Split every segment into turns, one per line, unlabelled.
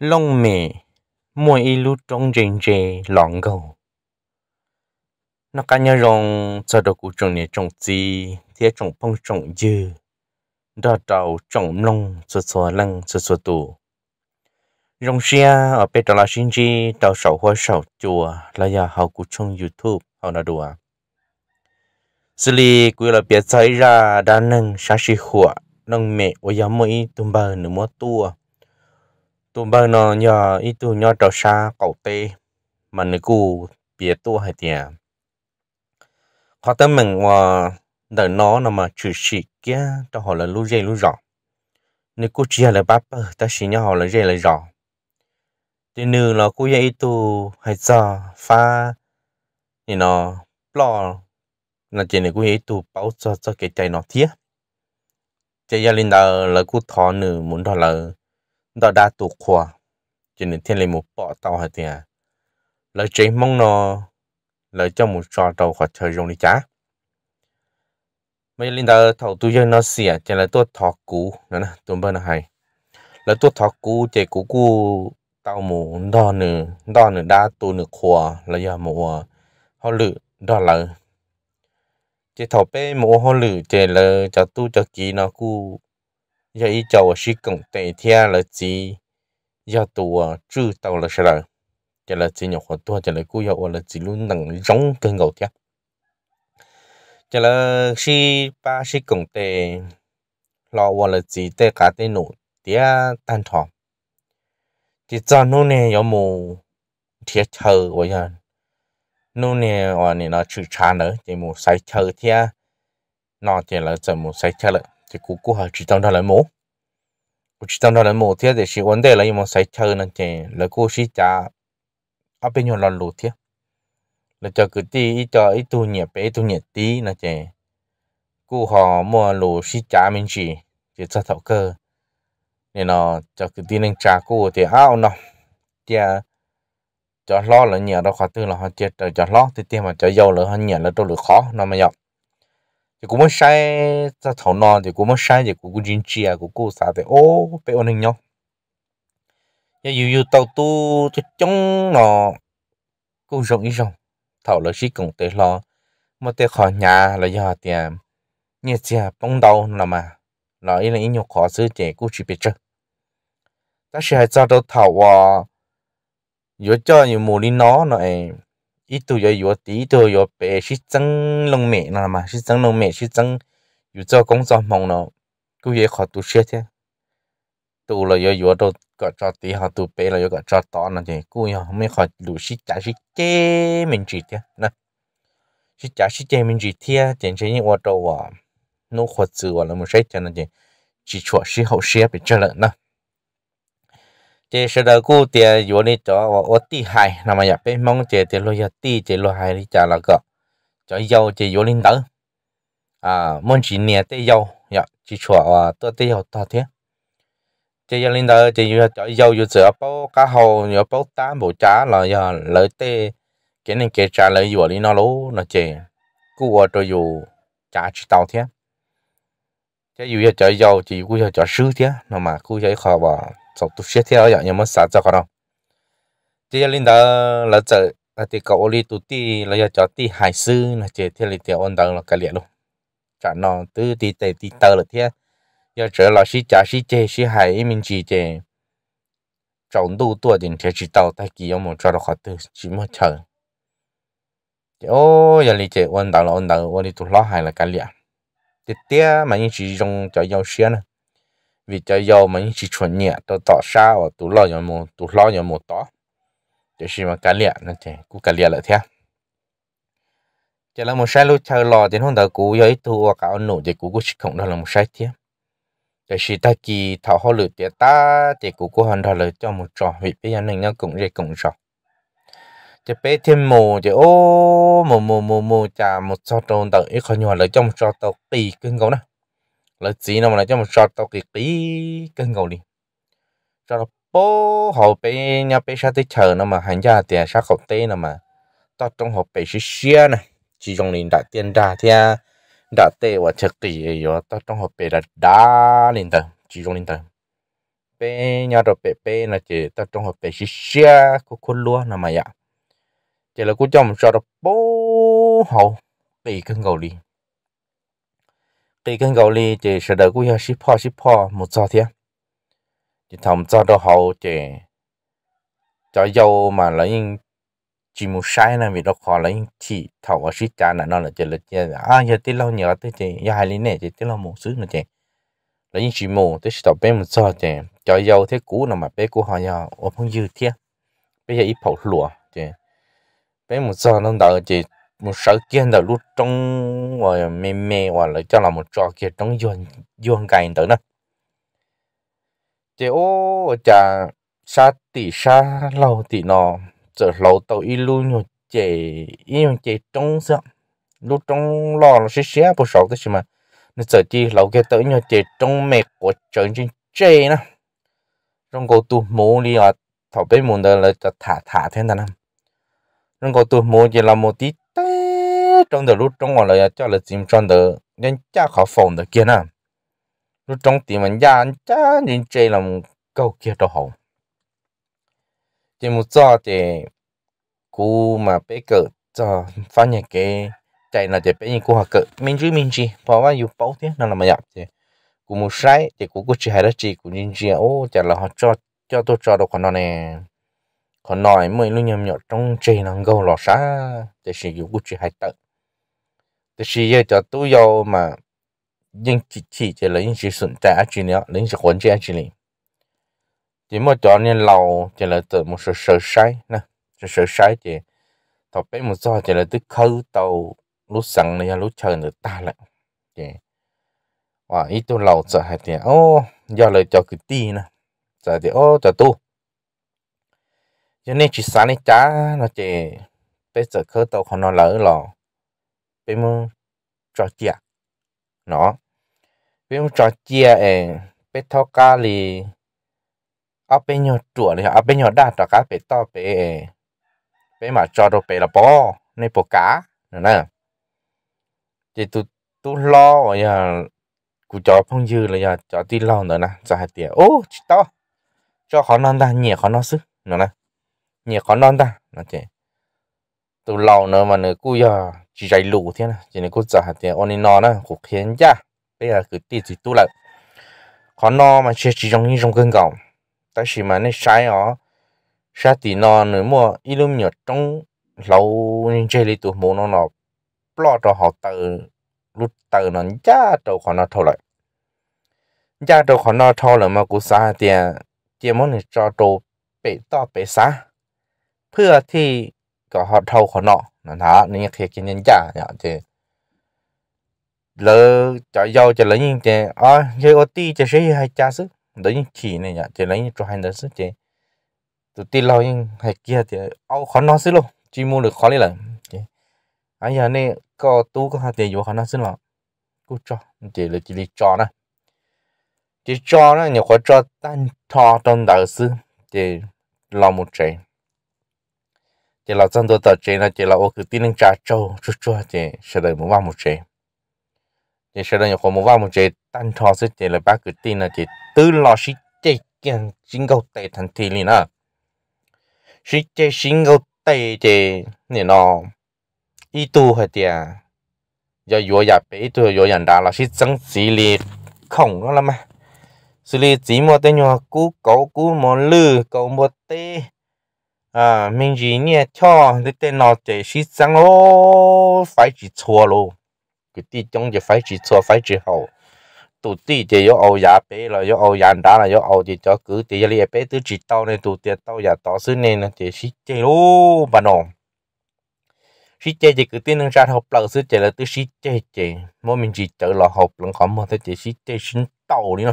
long mì mỗi y lúc trong rình rề lọn gầu nó cá nhân rong cho đồ cụ trồng này trồng gì thế trồng phong trồng dư đo đầu trồng lông sờ sờ lăng sờ sờ tù rong xia ở bên đó là sinh chi đầu sầu hoa sầu chùa là nhà hậu cụ trong youtube họ nói đùa xử lý quy là biết xảy ra đa năng xa xì hoa, long mẹ ở nhà mỗi tùm bờ nửa mùa tua tụ bao nó nhờ ít tụ nhờ trò xa cậu tê mà nữ cụ biết tụ hay tiền họ tâm mình và ờ, đợi nó nằm mà chữ sĩ kia cho họ là lưu dây lưu rõ nữ cụ chỉ là bắp ta chỉ nhờ họ là dây là rõ thì nữ là cụ dây tụ hay giờ pha thì nó lo là chỉ nữ cụ dây tụ bảo cho cho cái chạy nó thiết chạy gia linh đờ là cụ thọ nữ muốn thọ là đó đã tụ khoa cho nên thiên lý một bỏ tao hả tiền lời chế mong nó lời cho một trò đầu khỏi thời dùng đi chá mấy linh đó thầu tu dân nó xỉa cho là tôi thọ cú nữa nè tôi bên là hay là tôi thọ cú chế cú cú tao mù đo nửa đo nửa đa tu nửa khoa là giờ mù họ lự đó là chế thầu bé mù họ lự chế là cho tu cho kỹ nó cú giờ ý cháu sĩ cộng tệ thea là gì? giờ tù chữ tàu là sao rồi là chỉ nhọc hoạt tua giờ là cú giờ là chỉ luôn nặng giống cơn ngầu thea giờ là sĩ ba sĩ cộng tệ lo và là chỉ tệ cả tệ nổ tía tan thọ thì cho nó nè có mù thiệt chờ vậy giờ nó nè và nè nó chữ cha nữa thì mù sai chờ thea nó thì là giờ mù sai chờ lại thì cô cô họ chỉ trong đó lại mổ cô chỉ trong đó lại mổ thế chỉ vấn đề là nhưng mà sai chơi nên thì là cô chỉ trả ở bên nhau là lụt thế là cho cứ tí ít ít tu nhẹ bé tu nhẹ tí là chị cô họ mua lụt chỉ trả mình chỉ chỉ cho thảo cơ nên nó cho cứ tí nên trả cô thì áo nó thì cho lo là nhẹ đó khó tư là họ chết cho lo thì tiền mà cho dầu là nhẹ là tôi được khó nó mà dọc thì cũng muốn sai ra thảo non thì cũng muốn sai thì cũng cũng chi à cũng cũng sao thì ô bé ôn hình nhau giờ dù dù tàu tu thì chống nó cũng rộng ít rộng thảo là chỉ cũng tế lo mà tế khỏi nhà là do tiền như thế bông đầu là mà là ý là ý nhiều khó xử thì cũng chỉ biết chứ ta sẽ hay cho đầu thầu, à dù cho nhiều mùa đi nó em ít tuổi rồi vừa tí tuổi rồi bé chỉ chẳng long mẹ nào mà chỉ chẳng long mẹ chỉ chẳng dù cho công cho mong nó cứ vậy học tu sửa thế tu rồi rồi vừa đâu có cho tí học tu bé rồi vừa có cho to nó thì cứ nhau không học đủ sĩ trả chỉ chế mình chỉ thế nè chỉ trả chỉ chế mình chỉ thế tiền chế những ô tô à nó khó chịu là một sách cho nó thì chỉ cho chỉ học xe bị chơi rồi, nè chế sơ đầu cú tiền vô cho và ô tì nằm mà nhập mong chế tiền lo giờ chế lo hài đi trả là cỡ cho dâu chế vô lên tới à muốn chỉ nè tê dâu nhập chỉ chùa và tôi tê dâu to thế chế vô lên tới chế vô cho dâu vô sửa bao cá hầu nhớ bao tám bộ trả là giờ lợi tê cái này cái trả lợi vô đi nó lú nó chế cú ở cho dù trả chỉ tàu thế chế vô cho dâu chỉ cú cho sư thế nó mà cú cho khó vào sau tu sửa theo giờ nhưng mà sao cho con không chỉ linh đó là giờ là thì cậu lì tu ti là giờ cho ti hải sư là chỉ theo lịch theo ôn đầu là cái liệt luôn chả nó từ đi tề đi tờ là thế giờ trở là sĩ trả sĩ chê sĩ hải mình chỉ chê trọng đủ tuổi thì sẽ chỉ tàu tay kia một cho nó khó từ chỉ mà chờ ô giờ lịch chê ôn đầu là ôn đầu ôn lì tu lo hải là cái liệt tiếp mà những chỉ trong cho nhau xuyên này vì cho dầu mà những chỉ chuẩn nhẹ tôi tỏ sao và tú lo nhỏ một tú lo nhỏ một tỏ để xí mà cá liệt nó thế cú cá liệt lại thế chỉ là một sai lúc chờ lò thì không đó cú giấy thu và cả ông nổ thì cú cũng chỉ không đó là một sai thế để xí ta kỳ thảo họ lựa tiền ta thì cú cũng hoàn toàn lựa cho một trò vì bây giờ mình nó cũng dễ cũng trò chỉ bé thêm mù thì ô mù mù mù mù chả một sao trộn đợi ít khó nhỏ là cho một trò tàu tì cưng gấu nữa là chỉ nó mà là cho một shot tao kì kỹ cân cầu đi cho nó bố hậu bé nhà bé sát tới chờ nó mà hành gia thì sát khẩu tê nó mà tao trong hậu bé xí xia này chỉ trong liền đã tiền ra thì đã tê và chờ kỳ rồi tao trong hậu bé đã đa liền tờ chỉ trong liền tờ bé nhà rồi bé bé là chỉ tao trong hậu bé xí xia của khôn lúa nó mà dạ chỉ là cô cho một shot bố hậu kỳ cân cầu đi tây cân gạo li chỉ sẽ đỡ cũng ship po ship po một giờ thế chỉ thầm cho đồ hậu chỉ cho dâu mà lấy chỉ một sai là vì nó khó lấy chỉ thầu ở ship cha là nó là chỉ là chỉ à giờ tí lâu nhớ tới chỉ giờ hai lý này chỉ tí lâu một xứ nữa chỉ lấy chỉ mù tới tập bên một giờ chỉ cho dâu thế cũ nào mà bé cũ họ giờ ôm không dư thế bây giờ ít phẩu lụa chỉ bên một giờ nó đợi chỉ một sợ kia đầu lúc trong và mê mê và là cho là một trò kia trong dồn dồn cái tới nữa thì ô chả sa tỷ sa lâu tỷ nó giờ lâu tàu y luôn nhột chè y nhột chè trong sợ lúc trong lo nó sẽ xé bộ sọ cái mà nó giờ chỉ lâu cái tới nhột chè trong mẹ của trời trên chè nữa trong cô tu mồ đi à thọ bé mồ đó là thả thả thế nào rồi cô tu mồ chỉ là một tí trong đó lúc trong là cho là chim trong đó nhân cha khó phòng đó kia nè lúc trong tiền mình ra cha nhân chơi làm câu kia đó hậu chỉ một giờ thì cú mà bé cỡ cho phát hiện cái chạy là chỉ bé nhìn cú học cỡ mình chứ mình chỉ bảo ว่าอยู่เป้าเนี่ยนั่นแหละมาอยากจะกูมุ่งใช้แต่กูกูจะให้ได้จีกูยินจีโอ้จะเราจอดจอดตัวจอดดอกคนนั้นเนี่ย còn nói mới lúc nhầm nhọt trong trời nắng gâu lò xa để sử dụng của chị hai tận แต่ชีเยจะตู้ยาวมายิ่งจีจีจะเลยยิ่งจีสุนใจอาจีเนี้ยเลยยิ่งจีคนใจอาจีเลยจีมั่วจอเนี่ยเราจะเลยตัวมันเสือเสือใช้นะเสือเสือใช้จีต่อไปมันจะจะเลยตัวเข้าเตารู้สั่งเลยรู้เชิญหรือตาละจีว่าอีตัวเราจะให้เดียโอ้ยาเลยจะคือตีนะจะเดียโอ้จะตู้ยังนี่จีสานี่จ้าเนาะจีไปเจอเข้าเตาของเราเลยหรอ vì muốn trò chia nó vì muốn trò chia em bé thao ca li ở bên nhỏ chuột này ở bên nhỏ đa trò cá bé to bé bé mà cho đồ bé là bò nên bò cá nữa nè thì tu tu lo rồi giờ cụ phong dư là giờ cho đi lo nữa nè cho hai tiền ô chị to cho khó non ta nhẹ khó non sức nữa nè nhẹ khó non ta nè, chị tu lo nữa mà nữa cụ giờ chỉ dạy lũ thế này chỉ nên cút giả tiền ông nó nó cũng khiến ra bây giờ cứ tiết thì tu lại khó no mà chỉ chỉ trong những trong cơn gạo tại vì mà nó sai ó sai thì nó nữa mà, ít lúc nhớ trong lâu nên chơi đi tụ mua nó nó lo cho họ từ lúc từ nó giá đâu khó nó thâu lại giá đâu khó nó thâu lại mà cứ cú xa thì chỉ muốn cho đồ bể to bể xa เพื่อที่ก็หอดเท่าขอนอ nó thả nên khi cái nhân giả nhở thì lỡ cho giàu cho lấy những cái à ờ, cái ô ti cho sẽ hay cha sức đấy những chỉ này nhở thì lấy những cho hai đứa sức thì tụi ti lo kia thì ao khó nó sức luôn chỉ mua được khó đi là thì anh giờ này có tu có hạt tiền vô khó nó sức là cứ cho thì là chỉ cho nè chỉ cho nè nhiều khó cho tan thọ trong đời sư thì lo một trời chỉ là dân tôi tờ chế là chỉ là ô cứ tin trà trâu chút chút chỉ sẽ đợi một vòng một chế chỉ sẽ đợi một vòng một chế tan thọ sẽ chỉ là ba cứ tin là chỉ tư lo sĩ chế kiện chính cầu tệ thành thị liền à sĩ chế chính cầu tệ chỉ nè nó ý tu hay tiệt giờ yo ya bé tu yo nhân đã là sĩ chẳng chỉ li không đó là mà xử lý chỉ một tên nhỏ cú cậu cú một lư cậu một tê à mình chỉ nhẹ cho cái tên nó để sĩ sang lô phải chỉ chua lô cái tí trong giờ phải chỉ chua phải chỉ hậu tụ tí thì yo ao giá bé là yo ao giá đá là yo ao thì cho cứ thì giờ bé tứ chỉ tao này tụ tiền tao giá tao xứ là thì sĩ chơi lô bà nọ thì cứ tiền nâng ra học lợn xứ chơi là tứ sĩ chơi chơi mỗi mình chỉ chơi là học lợn khó mà thì chỉ sĩ chơi sinh tàu đi nó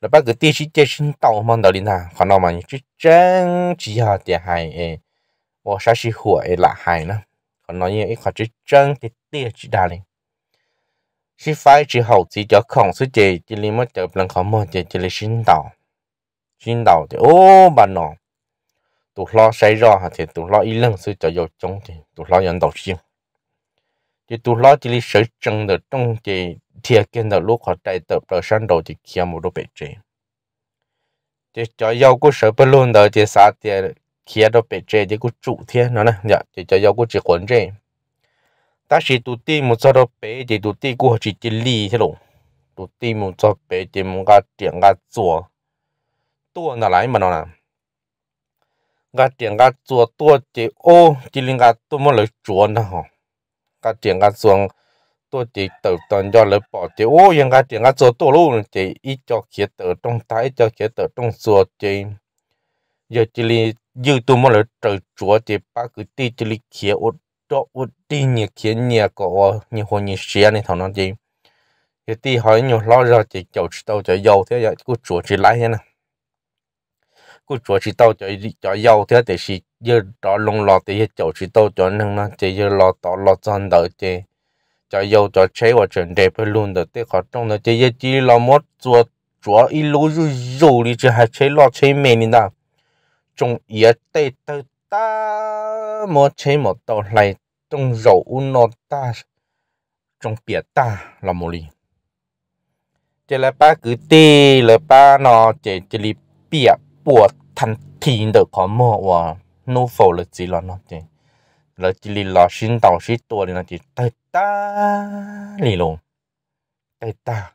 là bác cứ tiếc chỉ tiếc xin tàu mong đợi nè còn nó mà chỉ chân chỉ họ thì hay và sao chỉ hùa là hay nữa còn nó như ít họ chỉ chân thì tiếc chỉ đa liền chỉ phải chỉ hậu chỉ cho không số chỉ chỉ lấy mất chụp lần không mất chỉ chỉ lấy xin tàu xin thì ô bà nó tụi lo xảy ra thì tụi lo ít lần số cho dầu thì tụi lo nhận đầu riêng thì tụi lo chỉ lấy sự chân được trong thì thiệt kiến đầu lúc họ chạy tập rồi sẵn đầu thì kia một đồ bể chế thì cho yêu cũng sợ bất luôn đó thì sao thì kia đồ bể chế thì cũng chủ thiên nó nè dạ thì cho yêu cũng chỉ quấn chế ta chỉ tụt tim một số đồ bể thì tụt tim cũng chỉ chỉ lì thế luôn tụt tim một số bể thì một cái chuyện cái chùa tua nó lại mà nó nè cái chuyện cái chùa tua thì ô chỉ liên cái tôi muốn lấy chùa nữa hả cái chuyện cái chùa ตัวจีเติบตอนย้อนเลยปอจีโอ้ยังไงจีงาตัวตัวลูกจีอีจอเขียเติบตรงท้ายจอเขียเติบตรงสัวจี giờ chỉ li dư tu mà là trời chúa chỉ ba cứ ti chỉ li kia út đó út ti kia nhỉ có nhỉ hồ nhỉ xe này thằng nó gì thì ti hỏi nhiều lo ra chỉ chầu chỉ tao chạy dầu thế giờ cứ chúa chỉ nè cứ chúa chỉ tao chạy chạy dầu thế để chỉ giờ đó lông lọt thì chầu chỉ tao cho năng nó chỉ giờ lọt tao lọt chân đầu chỉ cho yêu cho chế và chuẩn đẹp luôn được thế khó trong được chế chỉ là một chỗ chỗ ít lối rồi rồi đi chứ hai chế lo chế mẹ nên đó trong yếu tê tê ta một chế một tàu này trong rổ nó ta trong biệt ta là một lý chế là ba cứ tê là ba nó chế chế lý biệt buộc thành thiên được khó mò và nô phổ là chỉ là nó chế là chỉ lì lò xin tàu xí thì là chỉ tay ta lì luôn tay ta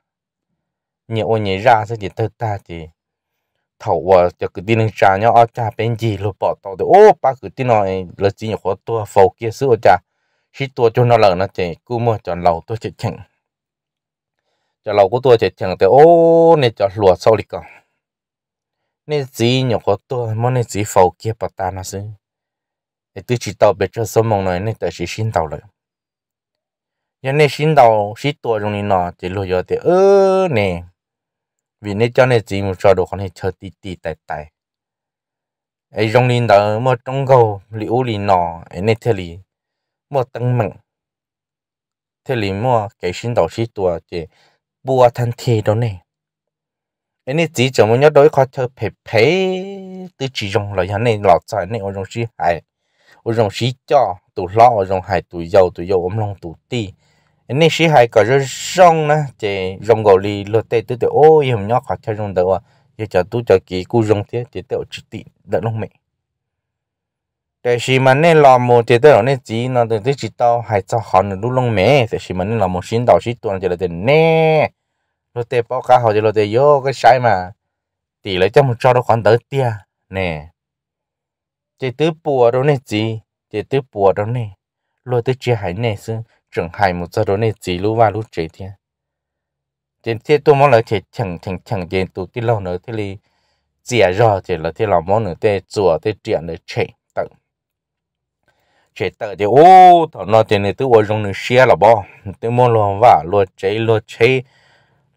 nhiều ô ra sẽ chỉ tay ta thì thầu và cho cái tin trả nhau ở bên gì lo bỏ tàu thì ô ba cái tin nói là chỉ nhiều khó tua phầu sữa cha xí tua cho nó lợn nó chỉ cú mua chọn lầu tôi chừng cho lầu của tôi chỉ chừng thì ô này cho lùa sau đi còn nên gì nhiều khó tua mà nên gì phầu kia bà ta nó xí tôi chỉ tàu bể cho số mong này nên tại chỉ xin tàu rồi nhưng nên xin tàu xin tua trong này nọ thì lùi giờ thì ơ nè vì nên cho nên chỉ một trò đồ con này chờ tì tì tại tại ấy trong đó mà trong cầu liễu lì nọ ấy nên thế mà tăng mạnh thế lì mà cái xin tàu xin tua thì bùa thân thể đó này ấy chỉ cho một nhớ đối khó chờ phê phê từ chỉ dùng là hắn này lọt sai này ở trong chi 我用洗脚，tủ lo ở trong hai tủ dầu tủ dầu ôm lòng tủ ti nên sĩ hai cả rất rong nè thì rong gầu li lô tê tứ tê ô yếm nhóc khỏi theo rong à giờ chờ tu chờ kỹ cú rong thế thì tê chỉ tị đợi lúc mẹ để sĩ mà nên lo mồ thì tê nên chỉ nó từ tới chỉ tao hai cho họ nữa lúc lúc mẹ thì mà nên lo mồ xin đầu sĩ tuần chờ đợi nè lô tê bao cá họ chờ lô tê cái sai mà tỷ lấy cho một cho nó còn tới tia nè chỉ tứ bùa đó này gì chỉ tứ bùa đó này lo này xứ chẳng hải một giờ đó này gì lúc vào lúc chỉ thế lại chỉ chẳng chẳng chẳng chỉ tụ tí lâu nữa thế li dìa à rò chỉ là thế là món nữa thế chùa thế chuyện để chạy tận chạy thì ô thằng nó thì này tứ bùa dùng nữa xe là bao tứ mua lo vào lo chạy lo chạy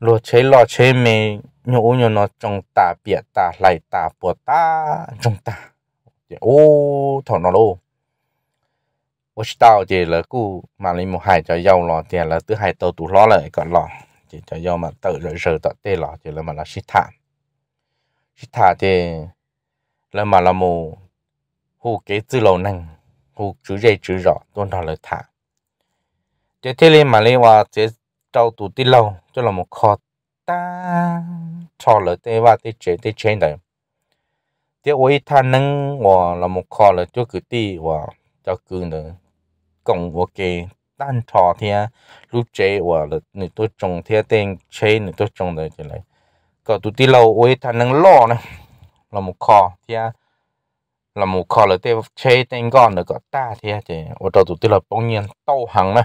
lo chạy lo chạy mình nhổ nhổ nó trong ta biệt ta lại ta bùa ta trong ta chị ô thằng nó luôn là cu mà lên một hai cho giàu lò tiền là tứ hai tàu tủ lò lại còn lò chị cho giàu mà tự rồi rồi tự tê lò chị là mà là xịt thả xịt thả thì là mà là mù hù cái tư lầu năng hù chữ dây chữ rõ tuôn đó là thả chị thế lên mà lên vào chị trâu tủ tê lâu cho là một kho ta cho là tê và tê chế tê chế đấy thế ôi tha nâng và là một kho là chỗ cứ ti và cho cứ nữa cộng và cái tan thì lúc chế và là người tôi trồng thì tên chế người tôi trồng đấy lại có tụt ti lâu ôi tha nâng này là một kho thì là một kho là tên chế tên con là có ta thì thì ô tô tụt ti là bỗng nhiên tàu hàng này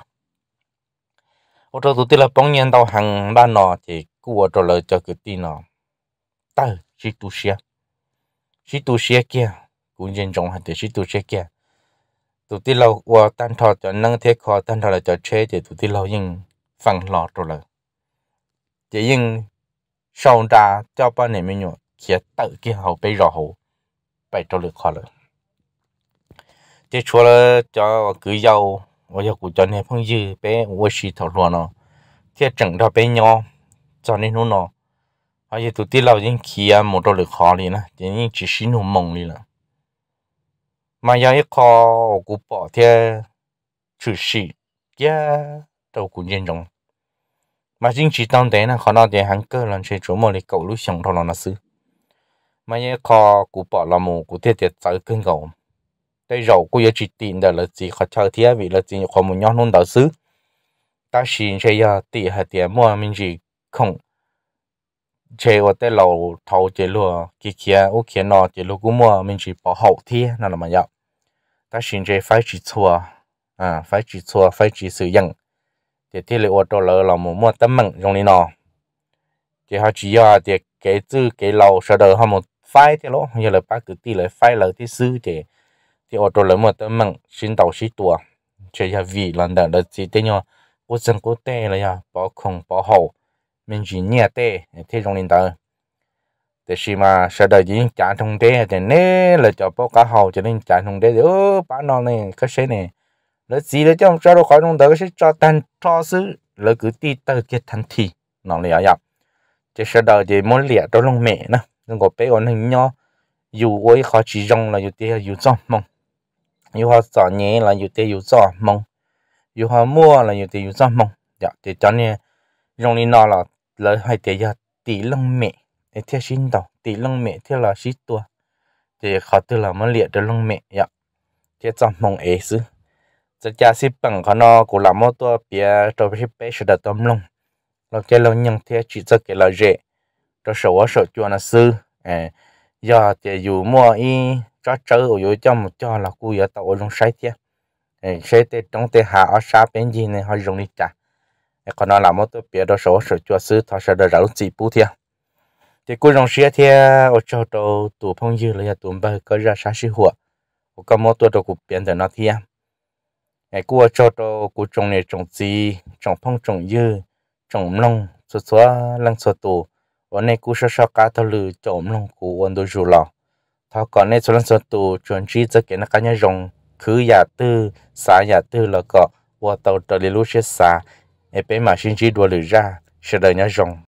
ô tô tụt ti là bỗng nhiên tàu hàng ba nọ thì cua trò lời cho cái ti nọ ta chỉ tu sửa chỉ tu sĩ kia cũng dân trọng hẳn thì chỉ tu sĩ kia tụ tí lâu qua tan thọ cho nâng thế khó tan thọ là cho chế thì tụ tí lâu nhưng phần lọ rồi là chỉ nhưng sau ra cho ba này mình nhọ kia tự kia hậu bây giờ hậu bây giờ lực khó rồi chỉ chúa là cho cứ giàu và giờ cũng cho nên phong dư bé vô sĩ thảo luận nó thiết chẳng bé nhỏ cho nên nó hay tụt tít lâu những kia một đôi lực khó đi nè chỉ chỉ xin hùng mông đi nè mà giờ ít khó cũng bỏ theo chữ sĩ kia đâu cũng nhân rộng mà chính chỉ tăng tế là khó nó để hắn cơ lần chơi chỗ một lịch cậu lúc sống thôi nó sư mà nhớ khó cũng bỏ là một cũng tiết tiết tới cơn cầu đây rậu chỉ tin đó là gì khó chơi thế vì là gì khó muốn nhau nôn đạo sư ta xin chơi giờ tỷ hạt mình chỉ không chế và tế lầu thầu chế lúa kia kia u kia nọ chế lúa cũng mua mình chỉ bỏ hậu thi nó là mà dạo ta xin chế phải chỉ chua à phải chỉ chua phải chỉ sử dụng thì thì liệu đồ lỡ là một mua tấm mừng trong này nọ thì họ chỉ do thì cái chữ cái lầu sau đó họ một phai thì lỗ như là ba cứ tí lại phai lỡ thì sư thì thì ô tô lỡ một tấm mừng xin tàu xí tua chế ra vì lần đầu đợt gì tên nhau quốc dân quốc tế là bỏ không bỏ hậu mình chỉ nhẹ tê thế trong linh tử thế khi mà sợ đời gì chán thông thế thì nè là cho bao cá hầu cho nên chán thông thế thì ơ bán nó này cái xe này nó gì đó trong sao đâu khỏi trong đó cái xe cho tan cho xứ là cứ đi tới cái thằng thì nó là vậy chứ sợ đời thì muốn lẹ đó lòng mẹ nữa đừng có bé còn hình nhau dù ấy khó chỉ rong là dù tia dù cho mong dù họ sợ nhẹ là dù tia dù cho mong dù họ mua là dù tia dù dạ, cho mong dạ thì cho nên 用你那了，来还得要地冷面，一天心到地冷面，天了许多，这好多了么列的冷面呀，这怎么回事？这家是本可能过那么多别都不是白吃的东龙，那给了人天气这给了热，这是我手做的事，哎，要得有么一这周有叫么叫了，故意到我用晒天，哎，晒的冬天还要晒边境呢，还容易炸。còn nó làm một tụ bia đó số sự cho sư thọ sẽ được rau chỉ bù thiệt thì cuối dòng xe thì ở chỗ đầu tụ phong dư là tụ bờ có ra sáng sư hùa có một tụ đầu của biển thì nó thiệt ngày cua cho đồ cua trồng này trồng gì trồng phong trồng dư trồng long số số lăng số tù ở này cua sơ sơ cá thâu lử trồng long cua ôn đồ dù lò thao còn này số lăng số tù chuẩn chỉ cho cái nó cá nhân rồng cứ giả tư xã giả tư là có qua tàu trở đi lúc xe xã em bé mà xin chỉ đua lửa ra sẽ đợi nhau rồng